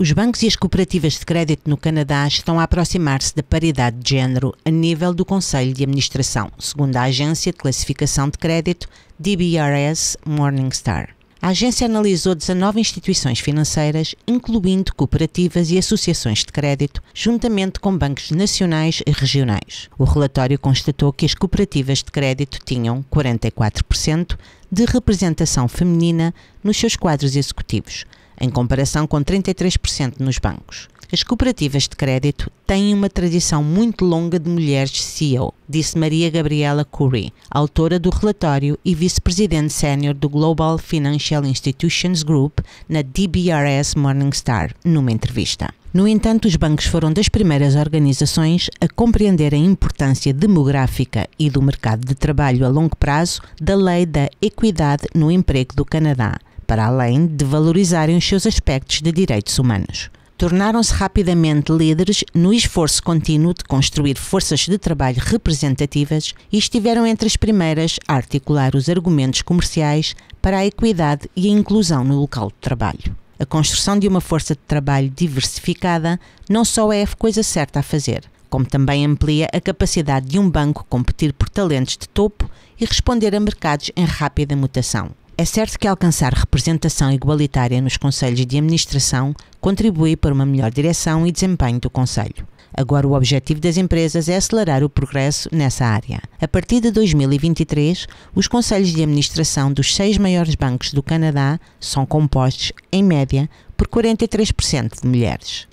Os bancos e as cooperativas de crédito no Canadá estão a aproximar-se da paridade de género a nível do Conselho de Administração, segundo a Agência de Classificação de Crédito DBRS Morningstar. A agência analisou 19 instituições financeiras, incluindo cooperativas e associações de crédito, juntamente com bancos nacionais e regionais. O relatório constatou que as cooperativas de crédito tinham 44% de representação feminina nos seus quadros executivos, em comparação com 33% nos bancos. As cooperativas de crédito têm uma tradição muito longa de mulheres CEO, disse Maria Gabriela Curie, autora do relatório e vice-presidente sénior do Global Financial Institutions Group na DBRS Morningstar, numa entrevista. No entanto, os bancos foram das primeiras organizações a compreender a importância demográfica e do mercado de trabalho a longo prazo da Lei da Equidade no Emprego do Canadá, para além de valorizarem os seus aspectos de direitos humanos. Tornaram-se rapidamente líderes no esforço contínuo de construir forças de trabalho representativas e estiveram entre as primeiras a articular os argumentos comerciais para a equidade e a inclusão no local de trabalho. A construção de uma força de trabalho diversificada não só é a coisa certa a fazer, como também amplia a capacidade de um banco competir por talentos de topo e responder a mercados em rápida mutação. É certo que alcançar representação igualitária nos conselhos de administração contribui para uma melhor direção e desempenho do conselho. Agora, o objetivo das empresas é acelerar o progresso nessa área. A partir de 2023, os conselhos de administração dos seis maiores bancos do Canadá são compostos, em média, por 43% de mulheres.